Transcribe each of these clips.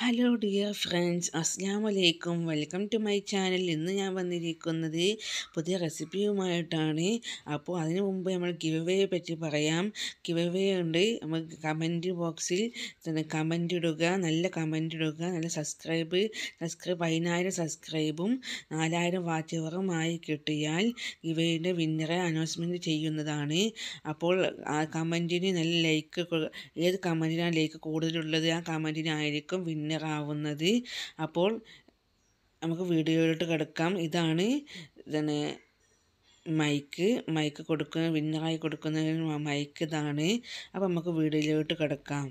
hello dear friends അസ്ലാം വലൈക്കും welcome to my channel ഇന്ന് ഞാൻ വന്നിരിക്കുന്നത് പുതിയ റെസിപ്പിയുമായിട്ടാണ് അപ്പോൾ അതിനു മുമ്പ് നമ്മൾ ഗിവവേ പറ്റി പറയാം കിവവേ ഉണ്ട് നമ്മൾ കമൻറ്റ് ബോക്സിൽ കമൻ്റ് ഇടുക നല്ല കമൻ്റ് ഇടുക നല്ല സബ്സ്ക്രൈബ് സബ്സ്ക്രൈബ് പതിനായിരം സബ്സ്ക്രൈബും നാലായിരം വാച്ച് ആയി കിട്ടിയാൽ ഗിവേയുടെ വിന്നറെ അനൗൺസ്മെൻറ്റ് ചെയ്യുന്നതാണ് അപ്പോൾ ആ കമൻറ്റിന് നല്ല ലൈക്ക് ഏത് കമൻറ്റിനാണ് ലൈക്ക് കൂടുതലുള്ളത് ആ കമൻറ്റിനായിരിക്കും വിന്നർ ആവുന്നത് അപ്പോൾ നമുക്ക് വീഡിയോയിലോട്ട് കിടക്കാം ഇതാണ് ഇതാണ് മൈക്ക് മൈക്ക് കൊടുക്കുന്ന വിന്നറായി കൊടുക്കുന്ന മൈക്ക് ഇതാണ് അപ്പോൾ നമുക്ക് വീഡിയോയിലോട്ട് കിടക്കാം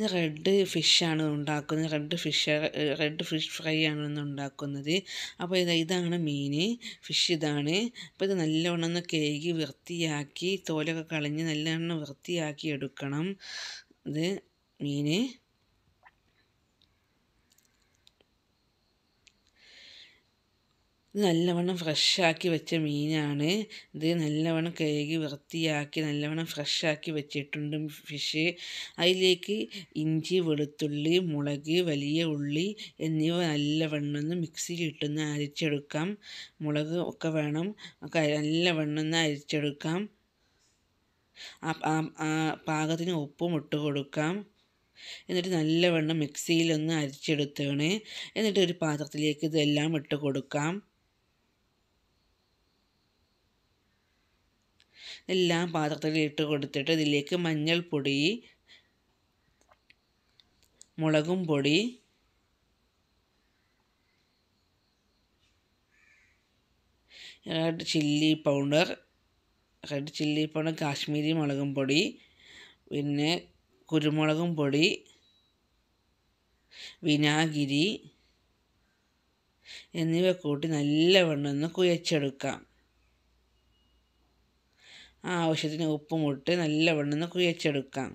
ഇന്ന് റെഡ് ഫിഷാണ് ഉണ്ടാക്കുന്നത് red fish red fish fry ആണ് ഇന്ന് ഉണ്ടാക്കുന്നത് അപ്പോൾ ഇത് ഇതാണ് മീൻ ഫിഷ് ഇതാണ് അപ്പോൾ ഇത് നല്ലവണ്ണം ഒന്ന് കേകി വൃത്തിയാക്കി തോലൊക്കെ കളഞ്ഞ് നല്ലവണ്ണം വൃത്തിയാക്കി എടുക്കണം ഇത് മീൻ നല്ലവണ്ണം ഫ്രഷാക്കി വെച്ച മീനാണ് ഇത് നല്ലവണ്ണം കഴുകി വൃത്തിയാക്കി നല്ലവണ്ണം ഫ്രഷാക്കി വെച്ചിട്ടുണ്ട് ഫിഷ് അതിലേക്ക് ഇഞ്ചി വെളുത്തുള്ളി മുളക് വലിയ ഉള്ളി എന്നിവ നല്ലവണ്ണം ഒന്ന് മിക്സിയിലിട്ടൊന്ന് അരച്ചെടുക്കാം മുളക് ഒക്കെ വേണം നല്ലവണ്ണം ഒന്ന് അരച്ചെടുക്കാം പാകത്തിന് ഉപ്പും ഇട്ട് കൊടുക്കാം എന്നിട്ട് നല്ലവണ്ണം മിക്സിയിലൊന്ന് അരച്ചെടുത്താണ് എന്നിട്ട് ഒരു പാത്രത്തിലേക്ക് ഇതെല്ലാം ഇട്ട് കൊടുക്കാം എല്ലാം പാത്രത്തിൽ ഇട്ട് കൊടുത്തിട്ട് ഇതിലേക്ക് മഞ്ഞൾപ്പൊടി മുളകും പൊടി red chilli powder red chilli powder Kashmiri മുളകും പൊടി പിന്നെ കുരുമുളകും പൊടി വിനാഗിരി എന്നിവ കൂട്ടി നല്ലവണ്ണം ഒന്ന് കുഴച്ചെടുക്കാം ആവശ്യത്തിന് ഉപ്പുമിട്ട് നല്ല ഒന്ന് കുഴച്ചെടുക്കാം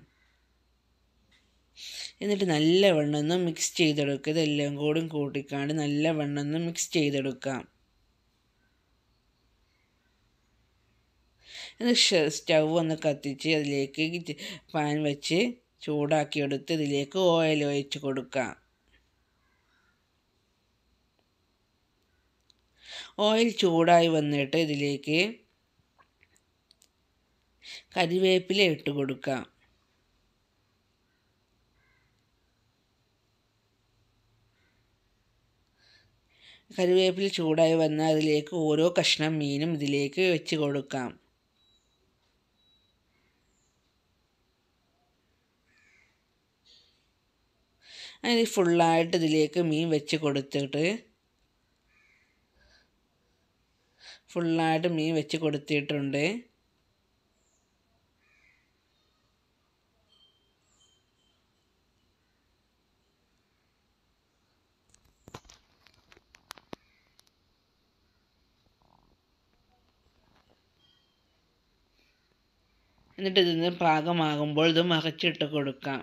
എന്നിട്ട് നല്ല ഒന്ന് മിക്സ് ചെയ്തെടുക്കുക ഇതെല്ലാം കൂടി കൂട്ടിക്കാണ്ട് നല്ല ഒന്ന് മിക്സ് ചെയ്തെടുക്കാം എന്നിട്ട് സ്റ്റൗ ഒന്ന് കത്തിച്ച് അതിലേക്ക് പാൻ വെച്ച് ചൂടാക്കിയെടുത്ത് ഇതിലേക്ക് ഓയിൽ ഒഴിച്ച് കൊടുക്കാം ഓയിൽ ചൂടായി വന്നിട്ട് ഇതിലേക്ക് കരിവേപ്പില ഇട്ട് കൊടുക്കാം കറിവേപ്പില ചൂടായി വന്നാൽ അതിലേക്ക് ഓരോ കഷ്ണം മീനും ഇതിലേക്ക് വെച്ച് കൊടുക്കാം അതിന് ഫുള്ളായിട്ട് ഇതിലേക്ക് മീൻ വെച്ച് കൊടുത്തിട്ട് ഫുള്ളായിട്ട് മീൻ വെച്ച് കൊടുത്തിട്ടുണ്ട് എന്നിട്ട് ഇതിന് പാകമാകുമ്പോൾ ഇത് മറിച്ചിട്ട് കൊടുക്കാം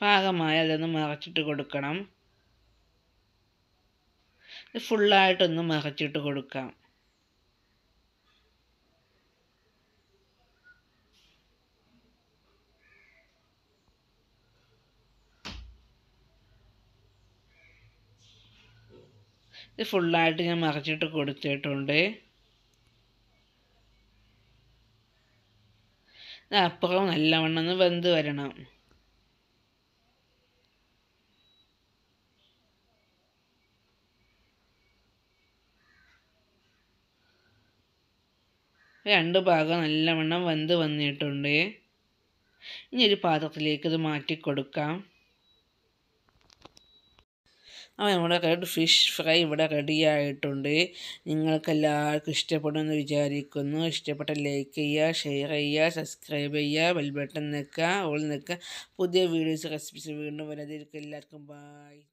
പാകമായാൽ അതൊന്ന് മറിച്ചിട്ട് കൊടുക്കണം ഇത് ഫുള്ളായിട്ടൊന്ന് മറിച്ചിട്ട് കൊടുക്കാം ഇത് ഫുള്ളായിട്ട് ഞാൻ മറച്ചിട്ട് കൊടുത്തിട്ടുണ്ട് അപ്പുറം നല്ലവണ്ണം ഒന്ന് വെന്ത് വരണം രണ്ട് ഭാഗം നല്ലവണ്ണം വെന്ത് വന്നിട്ടുണ്ട് ഇനി ഒരു പാത്രത്തിലേക്ക് ഇത് മാറ്റി കൊടുക്കാം അപ്പോൾ നമ്മുടെ ഫിഷ് ഫ്രൈ ഇവിടെ നിങ്ങൾക്ക് നിങ്ങൾക്കെല്ലാവർക്കും ഇഷ്ടപ്പെടുമെന്ന് വിചാരിക്കുന്നു ഇഷ്ടപ്പെട്ട ലൈക്ക് ചെയ്യുക ഷെയർ ചെയ്യുക സബ്സ്ക്രൈബ് ചെയ്യുക ബെൽബട്ടൺ നിൽക്കുക ഓൾ നിൽക്കുക പുതിയ വീഡിയോസ് റെസിപ്പീസ് വീണ്ടും വരാതിരിക്കും എല്ലാവർക്കും ബായ്